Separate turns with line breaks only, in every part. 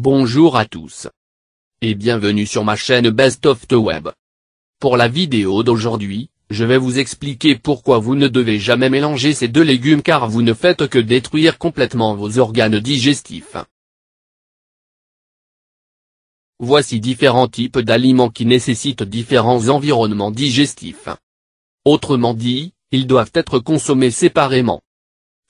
Bonjour à tous. Et bienvenue sur ma chaîne Best of the Web. Pour la vidéo d'aujourd'hui, je vais vous expliquer pourquoi vous ne devez jamais mélanger ces deux légumes car vous ne faites que détruire complètement vos organes digestifs. Voici différents types d'aliments qui nécessitent différents environnements digestifs. Autrement dit, ils doivent être consommés séparément.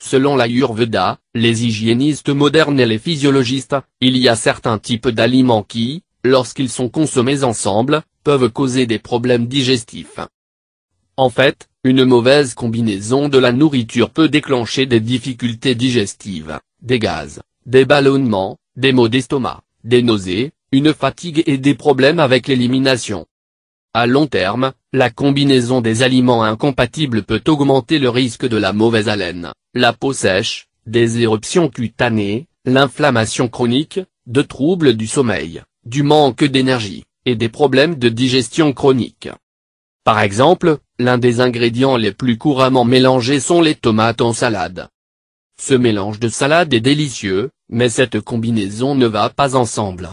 Selon la Yurveda, les hygiénistes modernes et les physiologistes, il y a certains types d'aliments qui, lorsqu'ils sont consommés ensemble, peuvent causer des problèmes digestifs. En fait, une mauvaise combinaison de la nourriture peut déclencher des difficultés digestives, des gaz, des ballonnements, des maux d'estomac, des nausées, une fatigue et des problèmes avec l'élimination. À long terme, la combinaison des aliments incompatibles peut augmenter le risque de la mauvaise haleine, la peau sèche, des éruptions cutanées, l'inflammation chronique, de troubles du sommeil, du manque d'énergie, et des problèmes de digestion chronique. Par exemple, l'un des ingrédients les plus couramment mélangés sont les tomates en salade. Ce mélange de salade est délicieux, mais cette combinaison ne va pas ensemble.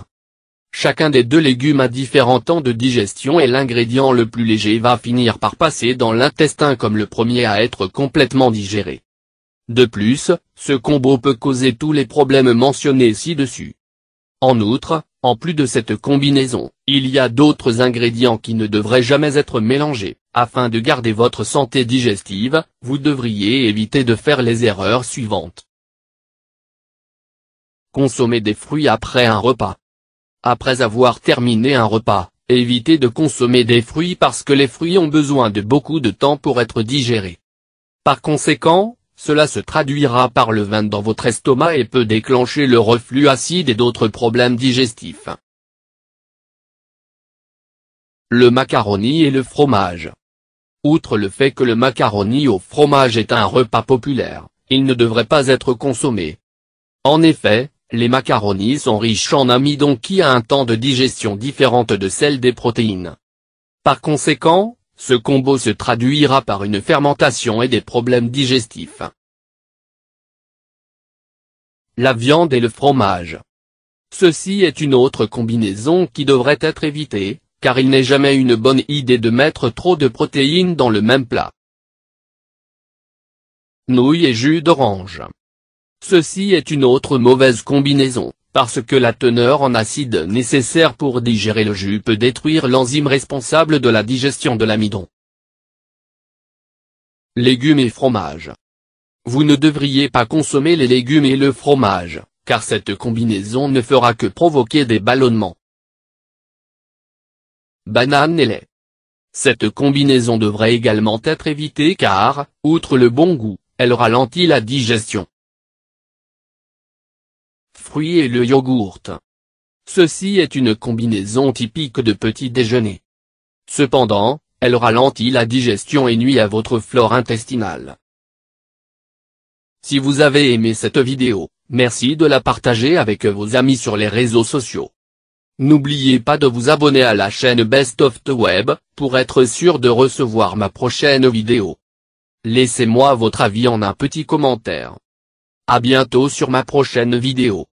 Chacun des deux légumes a différents temps de digestion et l'ingrédient le plus léger va finir par passer dans l'intestin comme le premier à être complètement digéré. De plus, ce combo peut causer tous les problèmes mentionnés ci-dessus. En outre, en plus de cette combinaison, il y a d'autres ingrédients qui ne devraient jamais être mélangés. Afin de garder votre santé digestive, vous devriez éviter de faire les erreurs suivantes. Consommer des fruits après un repas après avoir terminé un repas, évitez de consommer des fruits parce que les fruits ont besoin de beaucoup de temps pour être digérés. Par conséquent, cela se traduira par le vin dans votre estomac et peut déclencher le reflux acide et d'autres problèmes digestifs. Le macaroni et le fromage. Outre le fait que le macaroni au fromage est un repas populaire, il ne devrait pas être consommé. En effet, les macaronis sont riches en amidon qui a un temps de digestion différente de celle des protéines. Par conséquent, ce combo se traduira par une fermentation et des problèmes digestifs. La viande et le fromage. Ceci est une autre combinaison qui devrait être évitée, car il n'est jamais une bonne idée de mettre trop de protéines dans le même plat. Nouilles et jus d'orange. Ceci est une autre mauvaise combinaison, parce que la teneur en acide nécessaire pour digérer le jus peut détruire l'enzyme responsable de la digestion de l'amidon. Légumes et fromage. Vous ne devriez pas consommer les légumes et le fromage, car cette combinaison ne fera que provoquer des ballonnements. Banane et lait. Cette combinaison devrait également être évitée car, outre le bon goût, elle ralentit la digestion fruits et le yogourt. Ceci est une combinaison typique de petit déjeuner. Cependant, elle ralentit la digestion et nuit à votre flore intestinale. Si vous avez aimé cette vidéo, merci de la partager avec vos amis sur les réseaux sociaux. N'oubliez pas de vous abonner à la chaîne Best of the Web, pour être sûr de recevoir ma prochaine vidéo. Laissez-moi votre avis en un petit commentaire. À bientôt sur ma prochaine vidéo.